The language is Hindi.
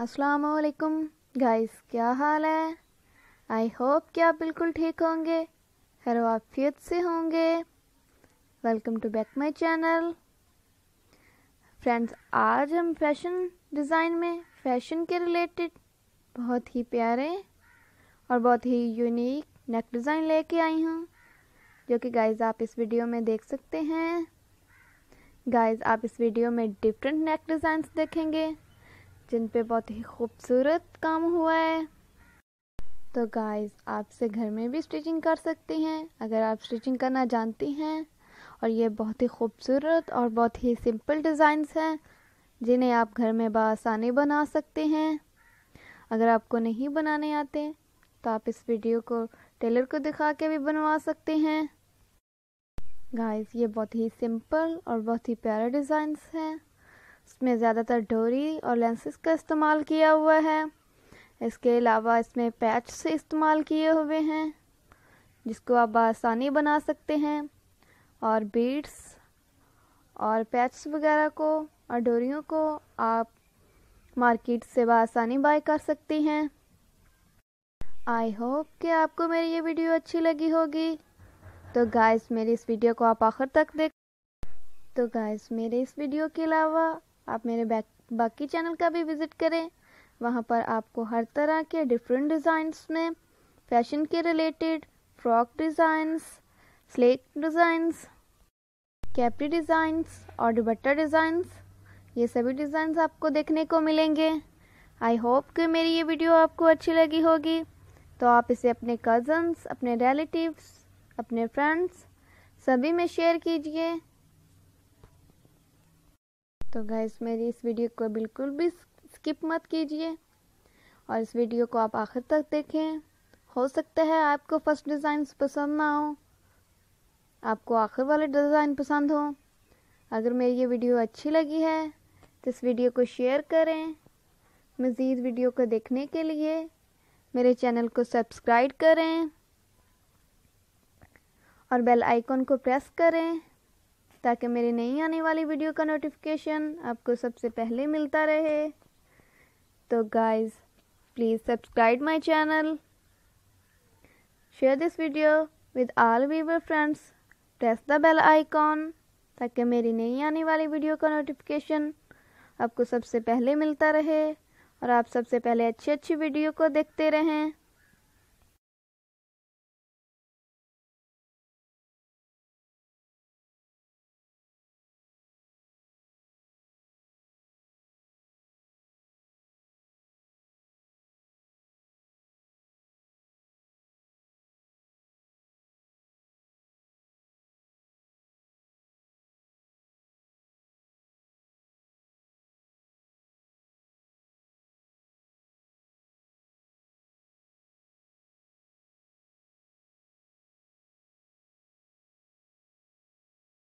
असलकुम गाइस क्या हाल है आई होप कि आप बिल्कुल ठीक होंगे हर वाफियत से होंगे welcome to back my channel friends आज हम फैशन डिज़ाइन में फैशन के रिलेटेड बहुत ही प्यारे और बहुत ही यूनिक नेक डिज़ाइन लेके आई हूँ जो कि गाइस आप इस वीडियो में देख सकते हैं गाइस आप इस वीडियो में डिफरेंट नेक डिज़ाइंस देखेंगे जिन पे बहुत ही खूबसूरत काम हुआ है तो गाइस आपसे घर में भी स्टिचिंग कर सकती हैं अगर आप स्टिचिंग करना जानती हैं और ये बहुत ही खूबसूरत और बहुत ही सिंपल डिज़ाइंस हैं जिन्हें आप घर में बसानी बना सकते हैं अगर आपको नहीं बनाने आते तो आप इस वीडियो को टेलर को दिखा के भी बनवा सकते हैं गाइस ये बहुत ही सिंपल और बहुत ही प्यारा डिज़ाइंस हैं इसमें ज़्यादातर डोरी और लेंसेज का इस्तेमाल किया हुआ है इसके अलावा इसमें पैच से इस्तेमाल किए हुए हैं जिसको आप आसानी बना सकते हैं और बीड्स और पैच वगैरह को और डोरियों को आप मार्केट से आसानी बाय कर सकती हैं आई होप कि आपको मेरी ये वीडियो अच्छी लगी होगी तो गाइस मेरी इस वीडियो को आप आखिर तक देख तो गाइस मेरे इस वीडियो के अलावा आप मेरे बाकी चैनल का भी विज़िट करें वहाँ पर आपको हर तरह के डिफरेंट डिज़ाइंस में फैशन के related frock designs slack designs capri designs और दुपट्टा डिज़ाइंस ये सभी डिज़ाइंस आपको देखने को मिलेंगे आई होप कि मेरी ये वीडियो आपको अच्छी लगी होगी तो आप इसे अपने कज़न्स अपने रिलेटिव्स अपने फ्रेंड्स सभी में शेयर कीजिए तो गैस मेरी इस वीडियो को बिल्कुल भी स्किप मत कीजिए और इस वीडियो को आप आखिर तक देखें हो सकता है आपको फर्स्ट डिज़ाइन पसंद ना हो आपको आखिर वाले डिज़ाइन पसंद हो अगर मेरी ये वीडियो अच्छी लगी है तो इस वीडियो को शेयर करें मज़ीद वीडियो को देखने के लिए मेरे चैनल को सब्सक्राइब करें और बेल आइकॉन को प्रेस करें ताकि मेरी नई आने वाली वीडियो का नोटिफिकेशन आपको सबसे पहले मिलता रहे तो guys please subscribe my channel share this video with all viewer friends press the bell icon ताकि मेरी नई आने वाली वीडियो का नोटिफिकेशन आपको सबसे पहले मिलता रहे और आप सबसे पहले अच्छी अच्छी वीडियो को देखते रहें